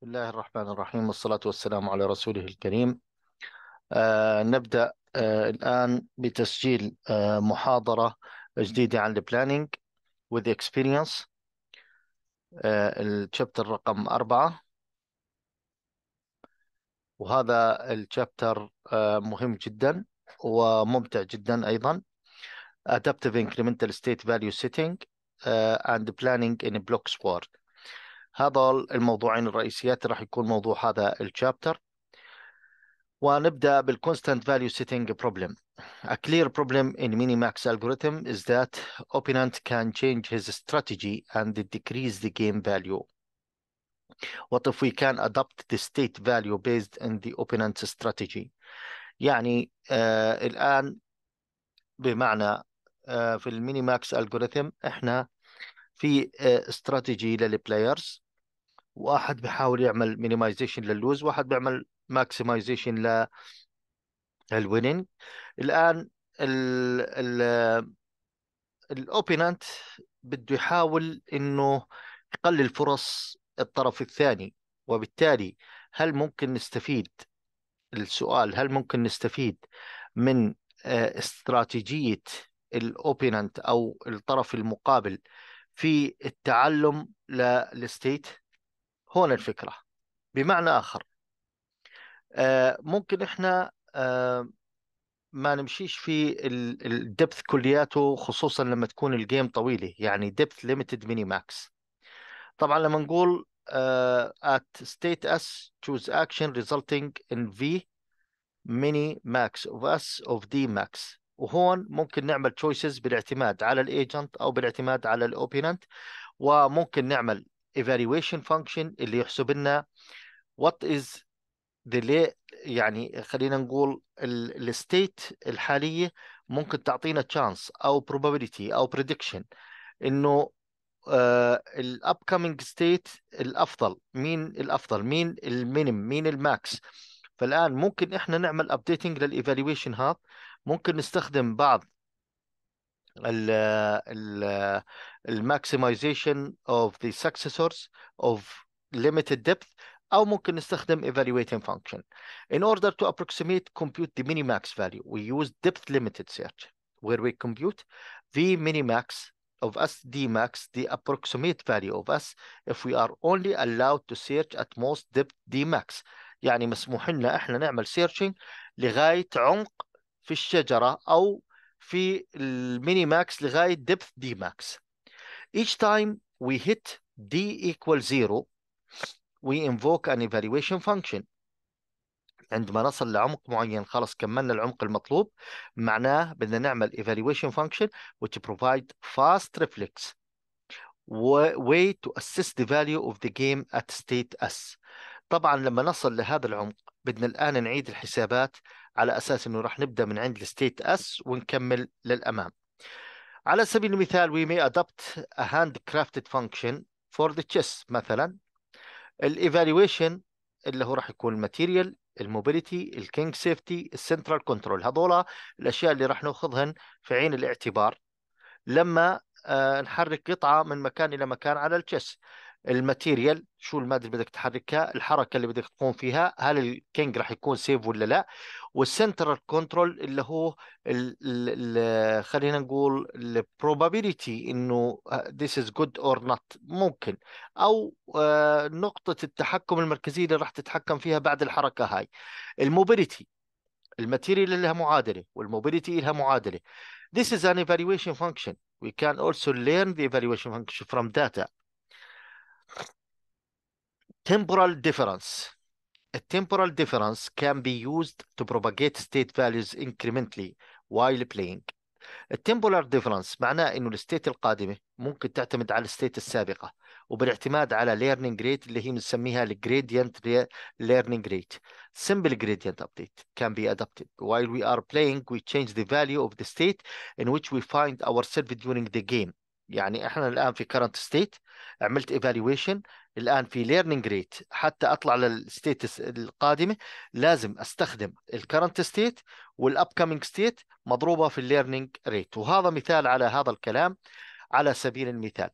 بسم الله الرحمن الرحيم والصلاة والسلام على رسوله الكريم آه نبدأ آه الآن بتسجيل آه محاضرة جديدة عن البلانينج with experience آه الشابتر رقم أربعة وهذا الشابتر آه مهم جدا وممتع جدا أيضا Adaptive Incremental State Value Setting آه and Planning in a Block هذا الموضوعين الرئيسيات راح يكون موضوع هذا الشابتر ونبدا بالكونستانت فاليو سيتنج بروبلم A clear problem in Minimax algorithm is that opponent can change his strategy and decrease the game value. What if we can adopt the state value based on the opponent's strategy? يعني الآن بمعنى آه في Minimax algorithm احنا في استراتيجي آه، للبلايرز واحد بيحاول يعمل مينيمايزيشن لللوز واحد بيعمل ماكسمايزيشن للويننج الان الاوبينانت بده يحاول انه يقلل فرص الطرف الثاني وبالتالي هل ممكن نستفيد السؤال هل ممكن نستفيد من آه، استراتيجية الاوبيننت او الطرف المقابل في التعلم للستيت هون الفكرة بمعنى آخر آه، ممكن إحنا آه، ما نمشيش في الدبث كلياته خصوصا لما تكون الجيم طويلة يعني دبث ليميتد ميني ماكس طبعا لما نقول آه، at state s choose action resulting in v mini max of s of d max وهون ممكن نعمل تشويسز بالاعتماد على الايجنت او بالاعتماد على الاوبيننت وممكن نعمل evaluation function اللي يحسب لنا what is the يعني خلينا نقول الستيت الحاليه ممكن تعطينا تشانس او probability او prediction انه آه، الابكمينج ستيت الافضل مين الافضل مين المينيم مين الماكس فالان ممكن احنا نعمل ابديتنج للايفالويشن هذا ممكن نستخدم بعض maximization of the successors of limited depth او ممكن نستخدم evaluating function in order to approximate compute the minimax value we use depth limited search where we compute the minimax of S max the approximate value of S, if we are only allowed to search at most depth d max يعني مسموح لنا احنا نعمل searching لغايه عمق في الشجرة أو في الميني ماكس لغاية ديبث دي ماكس each time we hit d equal 0 we invoke an evaluation function عندما نصل لعمق معين خلاص كملنا العمق المطلوب معناه بدنا نعمل evaluation function which provide fast reflex way to assess the value of the game at state s طبعا لما نصل لهذا العمق بدنا الآن نعيد الحسابات على اساس انه راح نبدا من عند الستيت اس ونكمل للامام على سبيل المثال we may adopt a handcrafted function for the chess مثلا الايفالويشن اللي هو راح يكون الماتيريال الموبيليتي الكينج سيفتي السنترال كنترول هذول الاشياء اللي راح ناخذهن في عين الاعتبار لما آه، نحرك قطعه من مكان الى مكان على التشيس الماتيريال شو الماده اللي بدك تحركها الحركه اللي بدك تقوم فيها هل الكينج راح يكون سيف ولا لا والسنترال كنترول اللي هو ال ال خلينا نقول البروبابيليتي انه ذيس از جود اور نوت ممكن او آه، نقطه التحكم المركزيه اللي راح تتحكم فيها بعد الحركه هاي الموبيليتي الماتيريال لها معادله والموبيليتي لها معادله This is an evaluation function. We can also learn the evaluation function from data. temporal difference temporal difference can be used to propagate state values incrementally while playing temporal difference معناه انه الستيت القادمه ممكن تعتمد على الستيت السابقه وبالاعتماد على learning rate اللي هي بنسميها gradient learning rate. simple gradient update can be adapted while we are playing we change the value of the state in which we find ourselves during the game يعني احنا الان في current state عملت ايفالويشن الان في ليرنينج ريت حتى اطلع للستيتس القادمه لازم استخدم الكرنت ستيت والابكمينج ستيت مضروبه في الليرنينج ريت وهذا مثال على هذا الكلام على سبيل المثال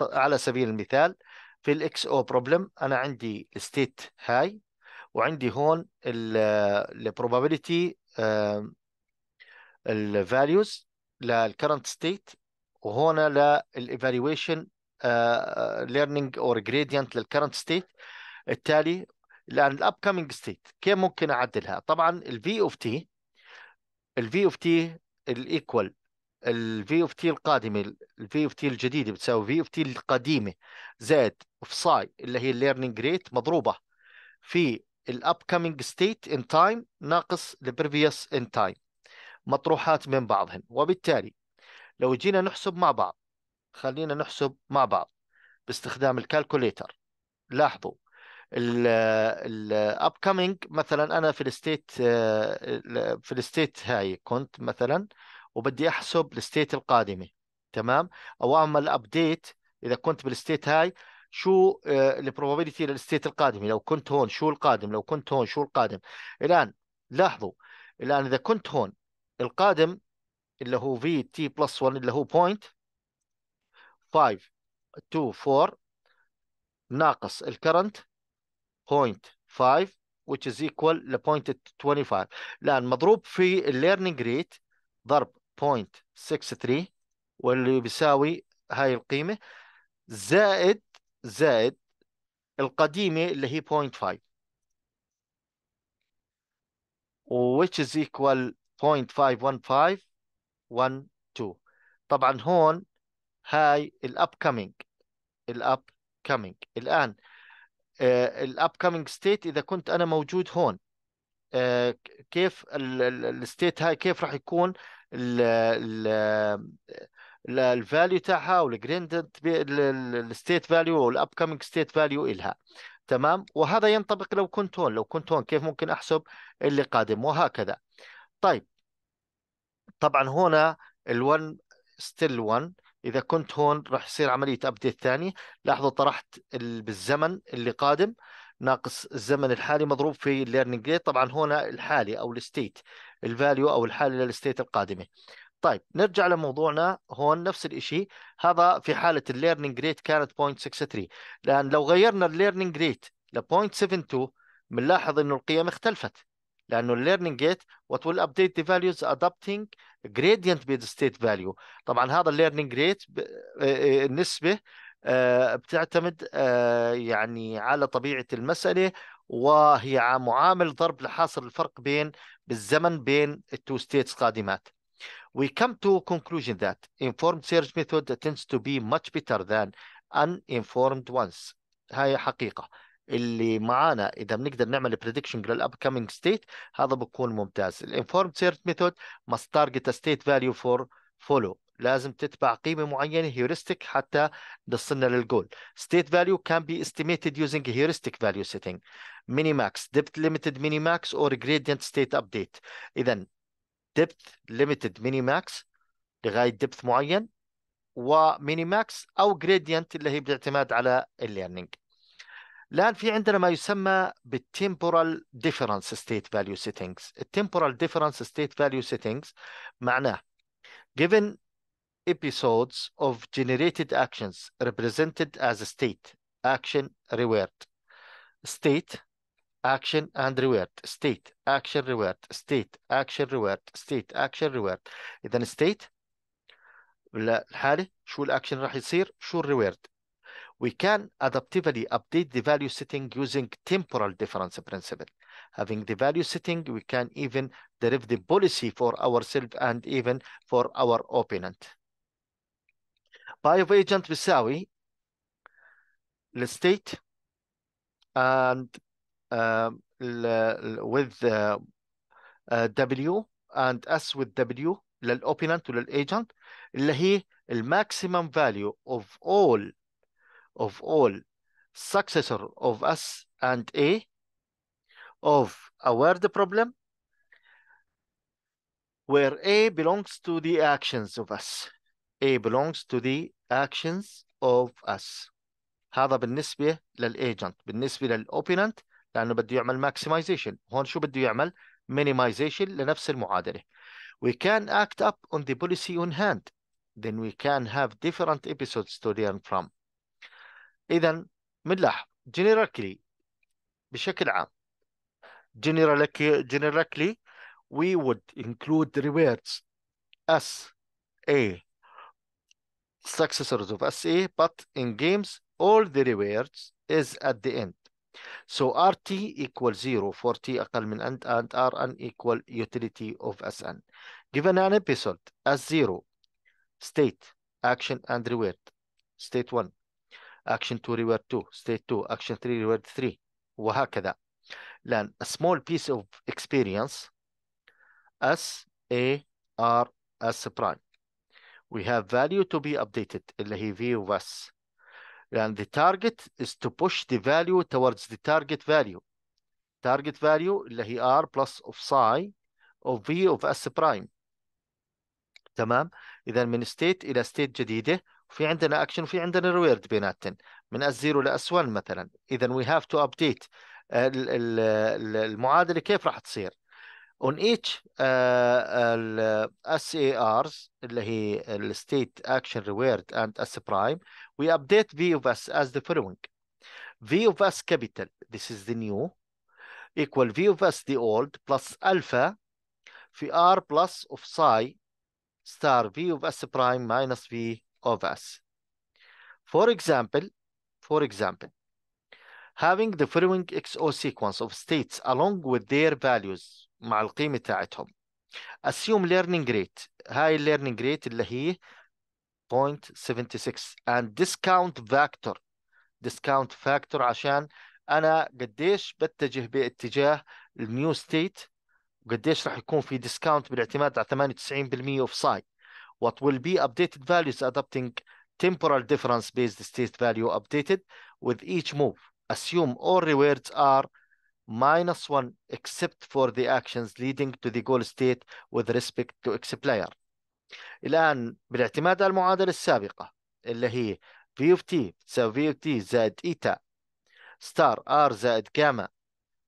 على سبيل المثال في الاكس او بروبلم انا عندي الستيت هاي وعندي هون البروبابيلتي الفاليوز للكرنت ستيت وهنا للايفالويشن ليرنينج اور جريدينت للكرنت ستيت التالي الان الاب كامينج ستيت كيف ممكن اعدلها طبعا الفي اوف تي الفي اوف تي الايكوال الفي اوف تي القادمه الفي اوف تي الجديده بتساوي في اوف تي القديمه زائد اوف ساي اللي هي الليرنينج ريت مضروبه في الاب كامينج ستيت ان تايم ناقص البريفيوس ان تايم مطروحات من بعضهن وبالتالي لو جينا نحسب مع بعض خلينا نحسب مع بعض باستخدام الكالكوليتر لاحظوا الاب كامينج مثلا انا في الستيت آه، في الستيت هاي كنت مثلا وبدي احسب الستيت القادمه تمام او اعمل ابديت اذا كنت بالستيت هاي شو آه، البروبابيلتي للستيت القادمه لو كنت هون شو القادم لو كنت هون شو القادم الان لاحظوا الان اذا كنت هون القادم اللي هو في تي بلس 1 اللي هو بوينت 524 ناقص الكرنت 0.5 which is equal ل 0.25 الآن مضروب في الليرنينج ريت ضرب 0.63 واللي بيساوي هاي القيمة زائد زائد القديمة اللي هي 0.5 which is equal 0.51512 طبعا هون هاي الاب كامينج الاب كامينج الان الاب كامينج ستيت اذا كنت انا موجود هون آه، كيف الستيت هاي كيف راح يكون الفاليو تاعها والجريندنت الستيت فاليو والاب كامينج ستيت فاليو الها تمام وهذا ينطبق لو كنت هون لو كنت هون كيف ممكن احسب اللي قادم وهكذا طيب طبعا هنا ال1 ستيل 1 اذا كنت هون راح يصير عمليه ابديت ثاني لاحظوا طرحت بالزمن اللي قادم ناقص الزمن الحالي مضروب في الليرنينج ريت طبعا هنا الحالي او الستيت الفاليو او الحالي للستيت القادمه طيب نرجع لموضوعنا هون نفس الشيء هذا في حاله الليرنينج ريت كانت 0.63 لان لو غيرنا الليرنينج ريت ل 0.72 بنلاحظ انه القيم اختلفت لانه الليرنينج جيت وات ويل ابديت ذا فاليوز ادابتنج جريدينت بيد ستيت فاليو طبعا هذا الليرنينج آه، جريت آه، النسبه آه، بتعتمد يعني على طبيعه المساله وهي معامل ضرب لحاصل الفرق بين بالزمن بين التو ستيتس قادمات We come to conclusion that informed search method tends to be much better than uninformed ones. هاي حقيقة. اللي معانا اذا بنقدر نعمل بريدكشن للاب كامينج ستيت هذا بكون ممتاز الانفورم سيرت ميثود ماست تارجت ستيت فاليو فور فولو لازم تتبع قيمة معينة هيورستيك حتى تصلنا للجول. State value can be estimated using heuristic value setting. Minimax, depth limited ماكس or gradient state update. إذا depth limited ماكس لغاية depth معين ماكس أو gradient اللي هي بتعتمد على الليرنينج. الآن في عندنا ما يسمى بالتيمبورال difference state value settings التيمبورال difference state value settings معناه given episodes of generated actions represented as a state action reward state action and reward state action reward state action reward state action reward اذا state الحاله شو الاكشن راح يصير شو الريورد we can adaptively update the value setting using temporal difference principle. Having the value setting, we can even derive the policy for ourselves and even for our opponent. Bioagent Visawi, let's state, and um, with uh, uh, W and S with W the opponent to the agent, the maximum value of all of all successor of S and A of a word problem where A belongs to the actions of us. A belongs to the actions of us. هذا بالنسبة للايجنت بالنسبة للاوبيننت لأنه بده يعمل maximization هون شو بده يعمل minimization لنفس المعادلة we can act up on the policy on hand then we can have different episodes to learn from اذا بنلاحظ generically بشكل عام generally, we would include the rewards as a successors of SA, but in games, all the rewards is at the end. So RT equals 0 for T أقل من and and Rn equal utility of Sn. Given an episode as 0, state, action, and reward. State 1. اكشن 2 ريورد 2 ستيت 2 اكشن 3 ريورد 3 وهكذا لان a small piece of experience s a r s prime we have value to be updated اللي هي v of s and the target is to push the value towards the target value target value اللي هي r plus of psi of v of s prime تمام اذا من state الى state جديده في عندنا اكشن وفي عندنا ريورد بيناتن من اس 0 لاس 1 مثلا اذا وي هاف تو ابديت المعادله كيف راح تصير on each uh, SARs اللي هي ال state action reward and S prime we update V of S as the following V of S capital this is the new equal V of S the old plus alpha في R plus of psi star V of S prime minus V of us. For example, for example, having the following XO sequence of states along with their values مع القيمة تاعتهم. Assume learning rate. هاي learning rate اللي هي 0.76 and discount factor. discount factor عشان أنا قديش بتجه باتجاه النيو ستيت وقديش راح يكون في ديسكاونت بالاعتماد على 98% اوف سايد What will be updated values adopting temporal difference based state value updated with each move. Assume all rewards are minus one except for the actions leading to the goal state with respect to x player. الآن بالاعتماد على المعادلة السابقة اللي هي V of T تساوي V of T زائد ايتا ستار ار زائد جاما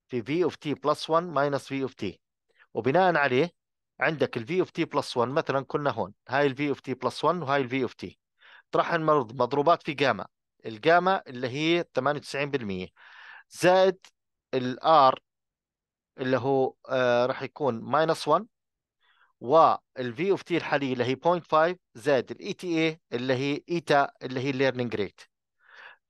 في V of T 1 minus V of T. وبناء عليه عندك الفي اوف تي بلس 1 مثلا كنا هون هاي الفي اوف تي بلس 1 وهاي الفي اوف تي طرح مضروبات في جاما الجاما اللي هي 98% زائد الار اللي هو آه راح يكون ماينس 1 والفي اوف تي الحاليه اللي هي 0.5 زائد الاي تي e اي اللي هي ايتا e اللي هي ليرنينج ريت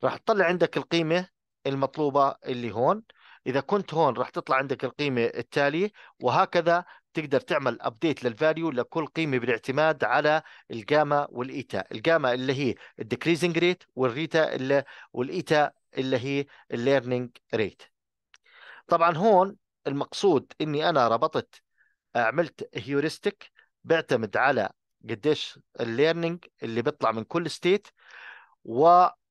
راح تطلع عندك القيمه المطلوبه اللي هون اذا كنت هون راح تطلع عندك القيمه التاليه وهكذا تقدر تعمل ابديت للفاليو لكل قيمه بالاعتماد على الجاما والايتا الجاما اللي هي الديكريزنج ريت والريتا اللي والايتا اللي هي الليرنينج ريت طبعا هون المقصود اني انا ربطت عملت هيورستيك بيعتمد على قديش الليرنينج اللي بيطلع من كل ستيت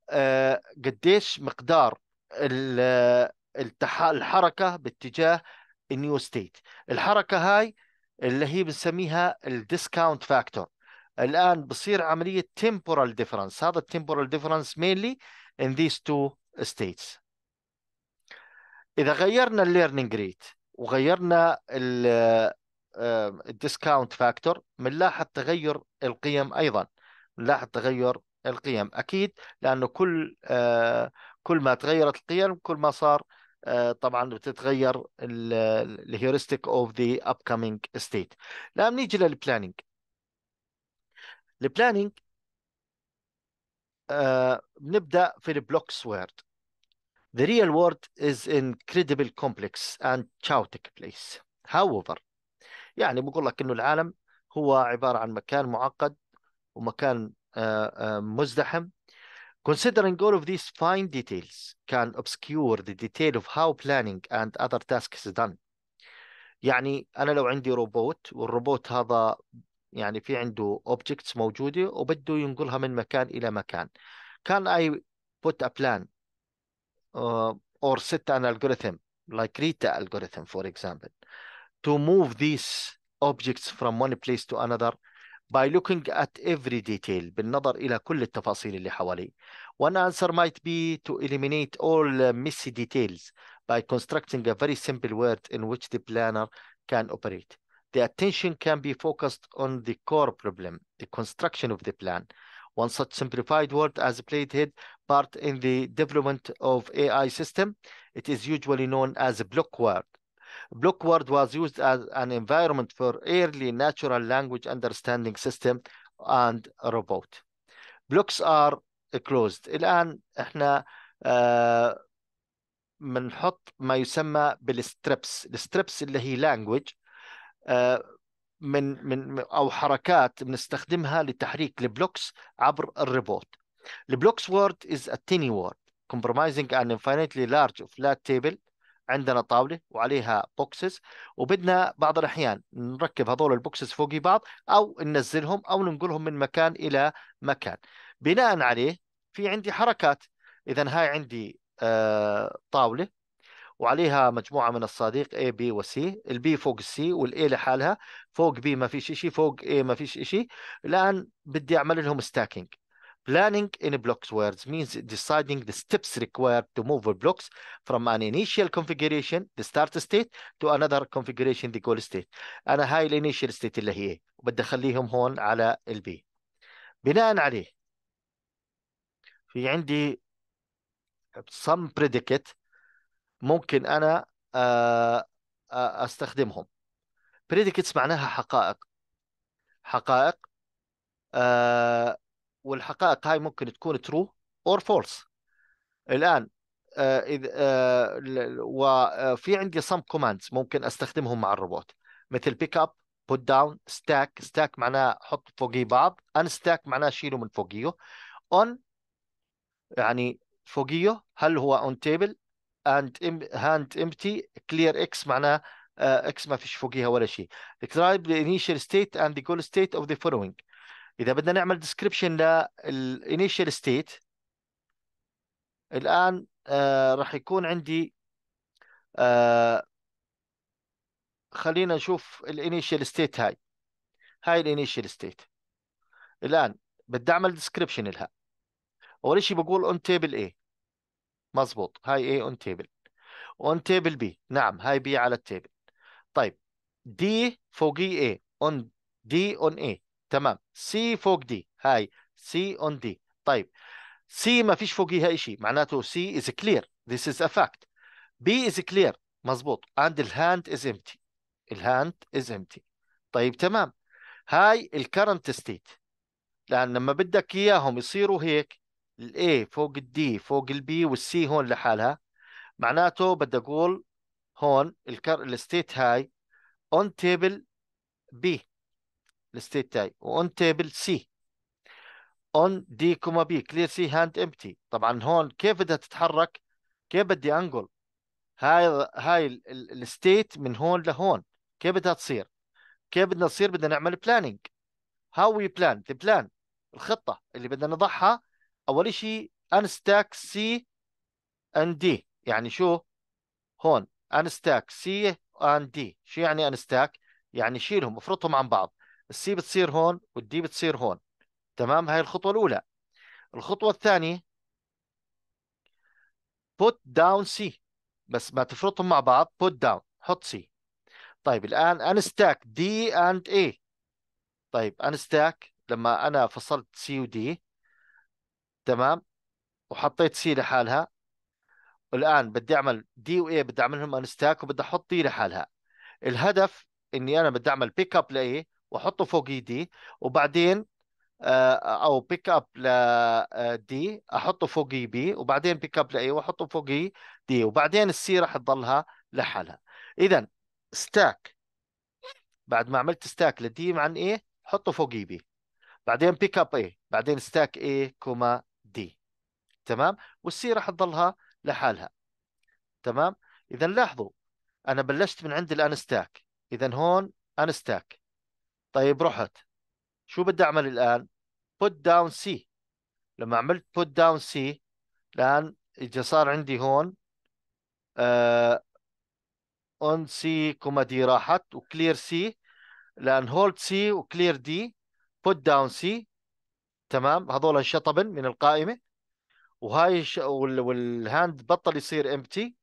آه، قديش مقدار آه، الحركه باتجاه النيو ستيت الحركه هاي اللي هي بنسميها الديسكاونت فاكتور الان بصير عمليه temporal difference هذا التمبورال difference mainly in these two states اذا غيرنا الليرنينج ريت وغيرنا الديسكاونت فاكتور بنلاحظ تغير القيم ايضا بنلاحظ تغير القيم اكيد لانه كل آه، كل ما تغيرت القيم كل ما صار آه، طبعا بتتغير الهيورستيك اوف ذا ابكمينج ستيت لا بنيجي للبلاننج البلاننج بنبدا في البلوكس وورد The real world is incredible complex and chaotic place. However, يعني بقول لك انه العالم هو عباره عن مكان معقد ومكان آه، آه، مزدحم Considering all of these fine details can obscure the detail of how planning and other tasks is done. يعني أنا لو عندي روبوت والروبوت هذا يعني في عنده objects موجودة وبده ينقلها من مكان إلى مكان. Can I put a plan uh, or set an algorithm like Rita algorithm for example to move these objects from one place to another by looking at every detail بالنظر إلى كل التفاصيل اللي حواليه. One answer might be to eliminate all uh, messy details by constructing a very simple word in which the planner can operate. The attention can be focused on the core problem, the construction of the plan. One such simplified word as head part in the development of AI system. It is usually known as a block word Block word was used as an environment for early natural language understanding system and robot. Blocks are closed. الآن احنا بنحط ما يسمى بالستريبس، الستريبس اللي هي language لانجوج من من او حركات بنستخدمها لتحريك البلوكس عبر الريبوت. البلوكس وورد is a tiny word compromising an infinitely large flat table عندنا طاوله وعليها بوكسز وبدنا بعض الاحيان نركب هذول البوكسز فوق بعض او ننزلهم او ننقلهم من مكان الى مكان بناء عليه في عندي حركات اذا هاي عندي آه، طاوله وعليها مجموعه من الصديق A B و C البي فوق السي A لحالها فوق B ما فيش شيء فوق A ما فيش شيء الان بدي اعمل لهم ستاكينج Planning in blocks words means deciding the steps required to move blocks from an initial configuration, the start state, to another configuration, the goal state. أنا هاي الانيشال state اللي هي وبدي أخليهم هون على البي. بناء عليه في عندي some predicate ممكن أنا أستخدمهم. predicates معناها حقائق. حقائق والحقائق هاي ممكن تكون ترو اور فولس الان آه، اذا آه، وفي آه، عندي سم كوماندز ممكن استخدمهم مع الروبوت مثل بيك اب بوت داون ستاك ستاك معناه حط فوقيه بعض ان ستاك معناه شيله من فوقيه اون يعني فوقيه هل هو اون تيبل اند هاند امتي كلير اكس معناه اكس ما فيش فوقيها ولا شيء describe the initial state and the goal state of the following اذا بدنا نعمل ديسكريبشن للانيشال ستيت الان آه راح يكون عندي آه خلينا نشوف الانيشال ستيت هاي هاي الانيشال ستيت الان بدي اعمل ديسكريبشن لها اول شيء بقول اون تيبل اي مزبوط هاي اي اون تيبل اون تيبل بي نعم هاي بي على التيبل طيب دي فوقي اي اون دي اون اي تمام سي فوق دي هاي سي اون دي طيب سي ما فيش فوقيها e شيء معناته سي از كلير ذيس از ا فاكت بي از كلير مزبوط اند الهاند از امتي الهاند از امتي طيب تمام هاي الكرنت ستيت لان لما بدك اياهم يصيروا هيك الاي فوق الدي فوق البي والسي هون لحالها معناته بدي اقول هون الكر الستيت هاي اون تيبل بي الستيت تاعي وأون تيبل سي أون دي كوما بي كلير سي هاند امبتي طبعا هون كيف بدها تتحرك كيف بدي أنقل هاي هاي الستيت من هون لهون كيف بدها تصير كيف بدنا تصير بدنا نعمل بلاننج هاو وي بلان البلان الخطه اللي بدنا نضعها اول شيء انستاك سي ان دي يعني شو هون انستاك سي ان دي شو يعني انستاك يعني شيلهم افرطهم عن بعض السي بتصير هون والدي بتصير هون تمام هاي الخطوة الأولى الخطوة الثانية put down C بس ما تفرطهم مع بعض put down حط C طيب الآن unstack D and A طيب unstack لما أنا فصلت C و D تمام وحطيت C لحالها الآن بدي أعمل D و A بدي أعملهم unstack وبدي أحط D لحالها الهدف إني أنا بدي أعمل pick up ل A واحطه فوق اي e دي وبعدين آه، او بيك اب لدي احطه فوق اي e بي وبعدين بيك اب لاي واحطه فوق اي e دي وبعدين السي راح تضلها لحالها اذا ستاك بعد ما عملت ستاك لدي عن ايه حطه فوق اي بي بعدين بيك اب اي بعدين ستاك اي كوما دي تمام والسي راح تضلها لحالها تمام اذا لاحظوا انا بلشت من عند الانستاك اذا هون انستاك طيب رحت شو بدي اعمل الان put down C لما عملت put down C الان اجى صار عندي هون آه on C كوما دي راحت وكلير C لان هولد سي وكلير دي بوت داون سي تمام هذول انشطبن من القائمه وهاي ش... وال... والهاند بطل يصير امتي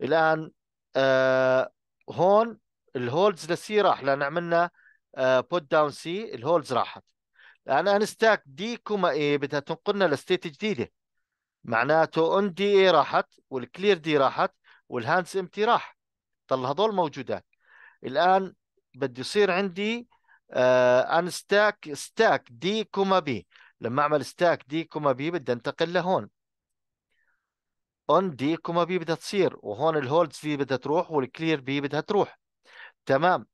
الان آه هون الهولدز للسي راح لان عملنا بوت داون سي الهولز راحت الان انستاك دي كوما اي بدها تنقلنا لستيت جديده معناته اون دي اي راحت والكلير دي راحت والهاندز امتي راح طلع هذول موجودات الان بده يصير عندي انستاك ستاك دي كوما بي لما اعمل ستاك دي كوما بي بدي انتقل لهون اون دي كوما بي بدها تصير وهون الهولدز في بدها تروح والكلير بي بدها تروح تمام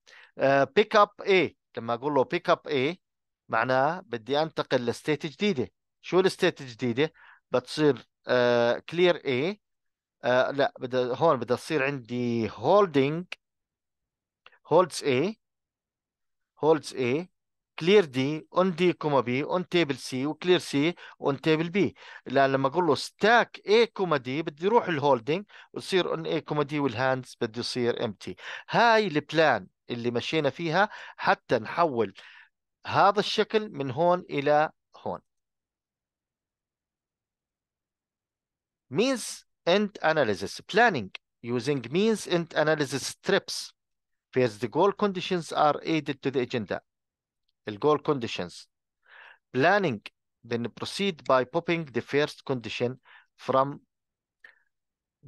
بيك اب اي لما اقول له بيك اب اي معناه بدي انتقل لستيت جديده شو الستيت الجديده بتصير كلير uh, اي uh, لا بدأ هون بدها تصير عندي هولدنج هولدز اي هولدز اي كلير دي اون دي كوما بي اون تيبل سي وكلير سي اون تيبل بي لان لما اقول له ستاك اي كوما دي بدي يروح الهولدنج ويصير اون اي كوما دي والهاندز بده يصير امتي هاي البلان اللي مشينا فيها حتى نحول هذا الشكل من هون إلى هون means end analysis planning using means end analysis strips where the goal conditions are added to the agenda the goal conditions planning then proceed by popping the first condition from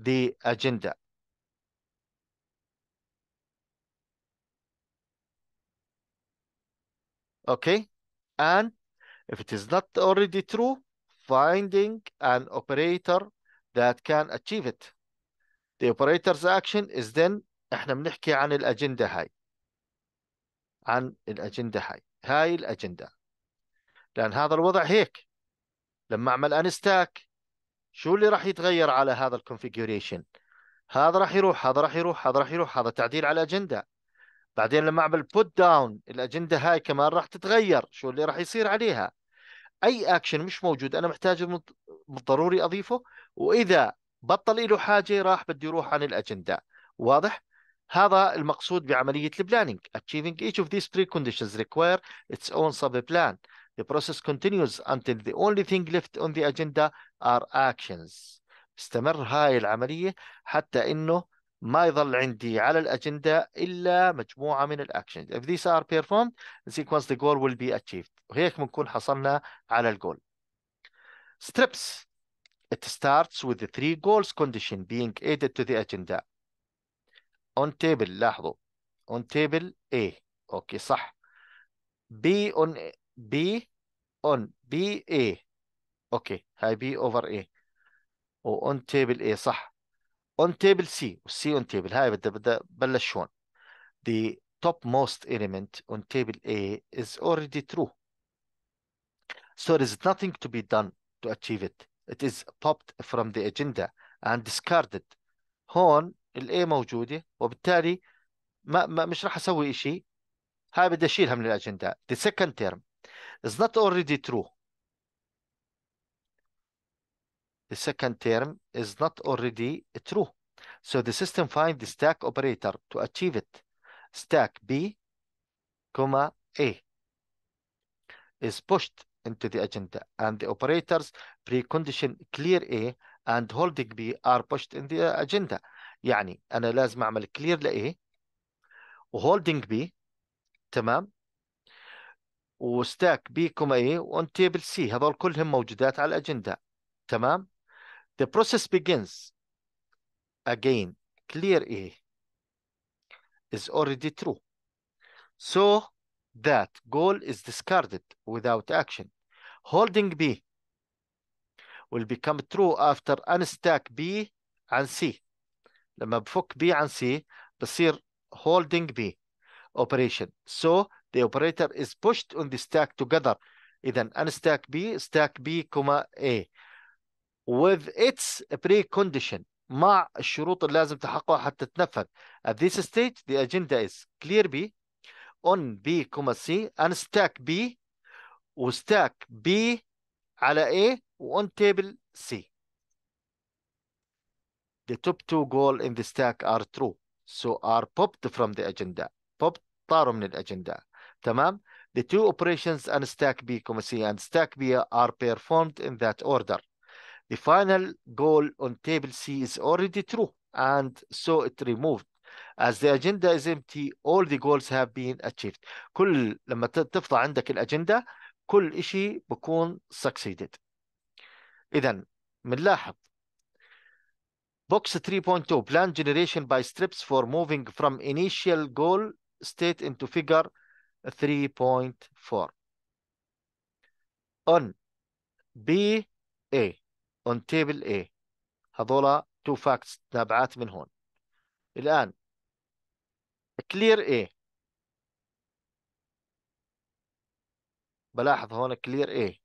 the agenda Okay. And if it is not already true, finding an operator that can achieve it. The operator's action is then احنا بنحكي عن الأجندة هاي. عن الأجندة هاي. هاي الأجندة. لأن هذا الوضع هيك. لما أعمل أنستاك شو اللي راح يتغير على هذا الكونفيجريشن؟ هذا راح يروح هذا راح يروح هذا راح يروح هذا تعديل على الاجنده بعدين لما اعمل بوت داون الاجنده هاي كمان راح تتغير شو اللي راح يصير عليها اي اكشن مش موجود انا محتاجه بالضروري اضيفه واذا بطل له حاجه راح بدي يروح عن الاجنده واضح هذا المقصود بعمليه البلاننج achieving each of these preconditions require its own sub plan the process continues until the only thing left on the agenda are actions استمر هاي العمليه حتى انه ما يظل عندي على الاجنده الا مجموعه من الاكشنز if these are performed the sequence the goal will be achieved وهيك بنكون حصلنا على الجول strips it starts with the three goals condition being added to the agenda on table لاحظوا on table A اوكي صح B on A. B on B A اوكي هاي B over A و on table A صح اون تيبل سي والسي اون تيبل هاي بدها بدها بلش هون the topmost element on table A is already true so there is nothing to be done to achieve it it is popped from the agenda and discarded هون ال A موجودة وبالتالي ما, ما مش راح أسوي إشي هاي بدي أشيلها من الأجندة the second term is not already true the second term is not already true. So the system finds the stack operator to achieve it. Stack B, comma A is pushed into the agenda and the operators precondition clear A and holding B are pushed in the agenda. يعني أنا لازم أعمل clear ل A وholding B تمام وستاك B كوما A وان C هذول كلهم موجودات على الأجندة تمام The process begins. Again, clear A is already true. So that goal is discarded without action. Holding B will become true after unstack B and C. لما بفك B عن C بصير holding B operation. So the operator is pushed on the stack together. إذا unstack B, stack B, A with its precondition مع الشروط اللي لازم تحققها حتى تنفذ at this stage the agenda is clear B on B comma C and stack B وستاك B على A وon table C the top two goal in the stack are true so are popped from the agenda popped طاروا من الأجندة تمام the two operations and stack B comma C and stack B are performed in that order the final goal on table C is already true, and so it removed. As the agenda is empty, all the goals have been achieved. كل لما تفضى عندك الأجندة كل إشي بكون succeeded. إذا بنلاحظ Box 3.2 plan generation by strips for moving from initial goal state into figure 3.4 on B A on table A هذولا تو facts تابعات من هون الآن clear A بلاحظ هون clear A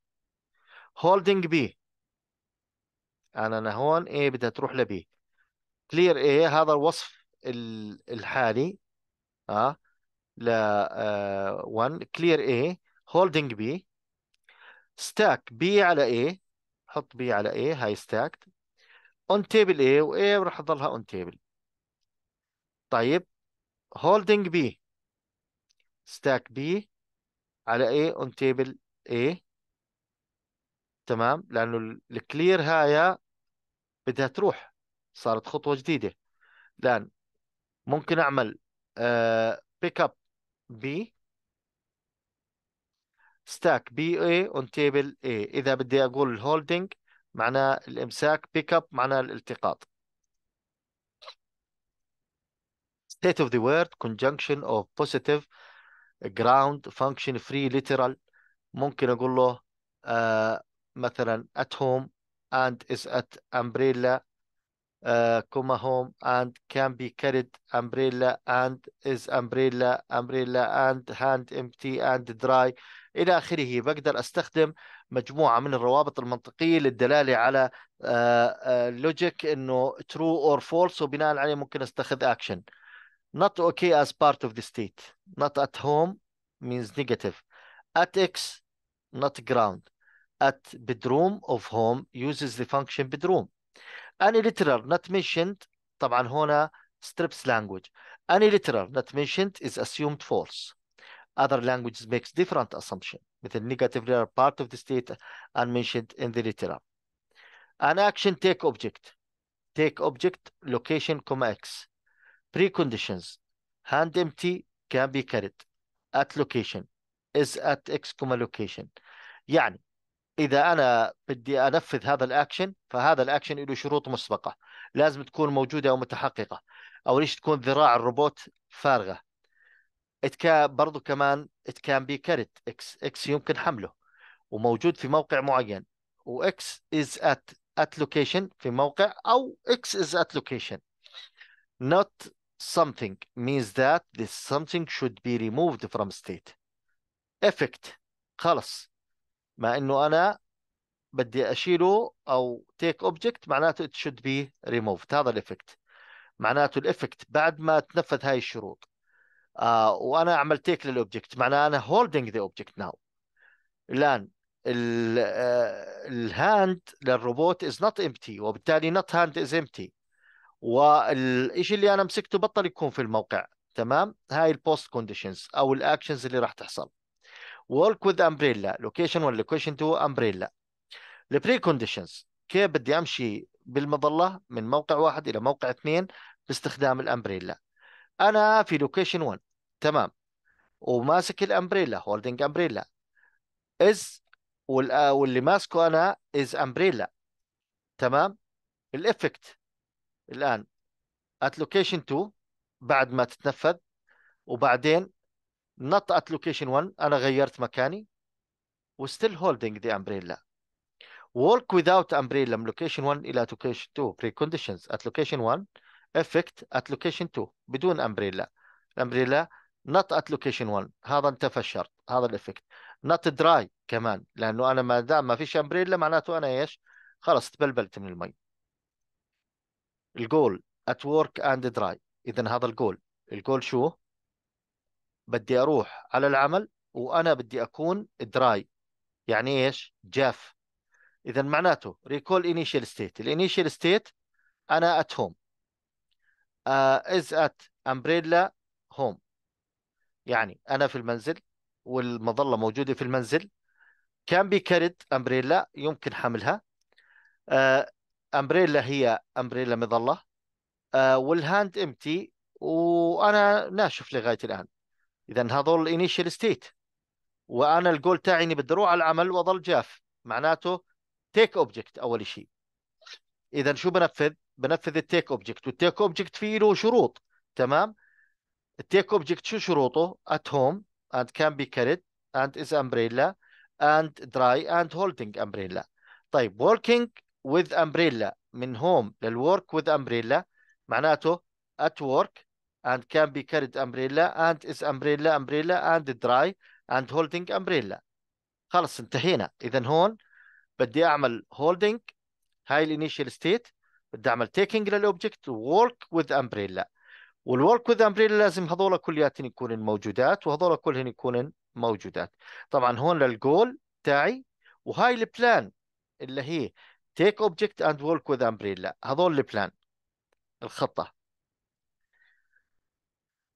holding B أنا أنا هون A بدها تروح ل B clear A هذا الوصف الحالي اه ل 1 آه، clear A holding B stack B على A حط بي على A إيه؟ هاي stacked on table A و A راح تضلها on table طيب holding B stack B على A إيه؟ on table A تمام لأنه الكلير هاي بدها تروح صارت خطوة جديدة الآن ممكن أعمل uh, pick up B ستاك بي اي اون تيبل اي اذا بدي اقول الهولدنج معناه الامساك بيك اب معناه الالتقاط state of the word conjunction of positive ground function free literal ممكن اقول له uh, مثلا at home and is at umbrella uh, comma home and can be carried umbrella and is umbrella umbrella and hand empty and dry الى اخره بقدر استخدم مجموعه من الروابط المنطقيه للدلاله على لوجيك انه ترو اور فولس وبناء عليه ممكن استخذ اكشن not okay as part of the state not at home means negative at x not ground at bedroom of home uses the function bedroom any literal not mentioned طبعا هنا strips language any literal not mentioned is assumed false other languages makes different assumption مثل negative verb part of the state unmentioned in the literal an action take object take object location comma x preconditions hand empty can be carried at location is at x comma location يعني اذا انا بدي انفذ هذا الاكشن فهذا الاكشن له شروط مسبقه لازم تكون موجوده او متحققه او ليش تكون ذراع الروبوت فارغه ات كان برضو كمان it can be carried x x يمكن حمله وموجود في موقع معين و x is at at location في موقع أو x is at location not something means that this something should be removed from state effect خلص مع انه انا بدي اشيله او take object معناته it should be removed هذا الافكت معناته الافكت بعد ما تنفذ هاي الشروط آه، وانا عملت تيك للاوبجكت معناه انا هولدنج ذا اوبجكت ناو الان الهاند للروبوت از نوت امتي وبالتالي نوت هاند از امتي والشيء اللي انا مسكته بطل يكون في الموقع تمام هاي البوست كونديشنز او الاكشنز اللي راح تحصل ورك وذ امبريلا لوكيشن 1 لوكيشن 2 امبريلا البري كونديشنز كيف بدي امشي بالمظله من موقع واحد الى موقع اثنين باستخدام الامبريلا انا في لوكيشن 1 تمام وماسك الامبريلا هولدنج امبريلا از آه، واللي ماسكه انا از امبريلا تمام الافكت الان ات لوكيشن 2 بعد ما تتنفذ وبعدين نط ات لوكيشن 1 انا غيرت مكاني وستيل هولدنج ذا امبريلا work without umbrella from location 1 الى location 2 preconditions at location 1 effect at location 2 بدون umbrella umbrella not at location 1 هذا انتفى الشرط هذا الافكت not dry كمان لانه انا ما دام ما فيش امبريلا معناته انا ايش خلص تبلبلت من المي الجول at work and dry اذا هذا الجول الجول شو بدي اروح على العمل وانا بدي اكون دراي يعني ايش جاف اذا معناته ريكول انيشال ستيت الانيشال ستيت انا ات هوم از ات امبريلا هوم يعني انا في المنزل والمظله موجوده في المنزل كان بكرد امبريلا يمكن حملها آه، امبريلا هي امبريلا مظله آه، والهاند امتي وانا ناشف لغايه الان اذا هذول الانيشال ستيت وانا الجول تاعي اني بدي اروح على العمل واظل جاف معناته تيك اوبجكت اول شيء اذا شو بنفذ؟ بنفذ التيك اوبجكت والتيك اوبجكت فيه له شروط تمام التيك اوبجكت شو شروطه؟ ات هوم and can be carried and is umbrella and dry and holding umbrella طيب working with umbrella من home للwork with umbrella معناته at work and can be carried umbrella and is umbrella umbrella and dry and holding umbrella خلص انتهينا اذا هون بدي اعمل holding هاي الانيشال ستيت بدي اعمل taking للاوبجكت work with umbrella والورك وذ امبريلا لازم هذول كلياتهم يكونن موجودات وهذول كلهن يكونن موجودات طبعا هون للجول تاعي وهاي البلان اللي هي تيك اوبجكت اند ورك وذ امبريلا هذول البلان الخطه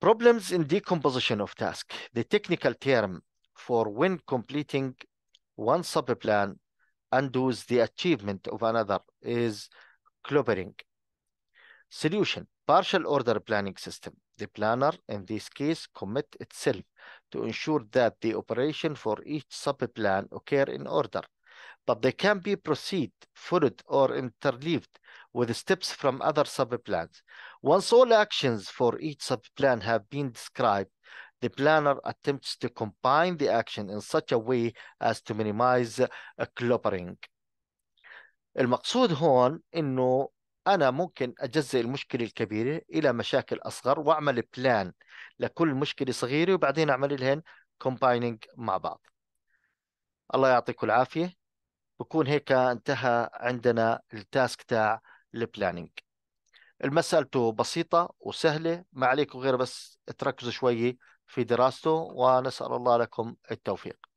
Problems in decomposition of task. The technical term for when completing one subplan undoes the achievement of another is clobbering. Solution, partial order planning system. The planner, in this case, commit itself to ensure that the operation for each subplan occur in order, but they can be proceed, followed, or interleaved with steps from other subplans. Once all actions for each subplan have been described, the planner attempts to combine the action in such a way as to minimize cluttering. المقصود هون انه انا ممكن اجزئ المشكله الكبيره الى مشاكل اصغر واعمل بلان لكل مشكله صغيره وبعدين اعمل لهن كومبايننج مع بعض الله يعطيكم العافيه بكون هيك انتهى عندنا التاسك تاع البلاننج المسألة بسيطة وسهلة ما عليكم غير بس تركزوا شوي في دراسته ونسأل الله لكم التوفيق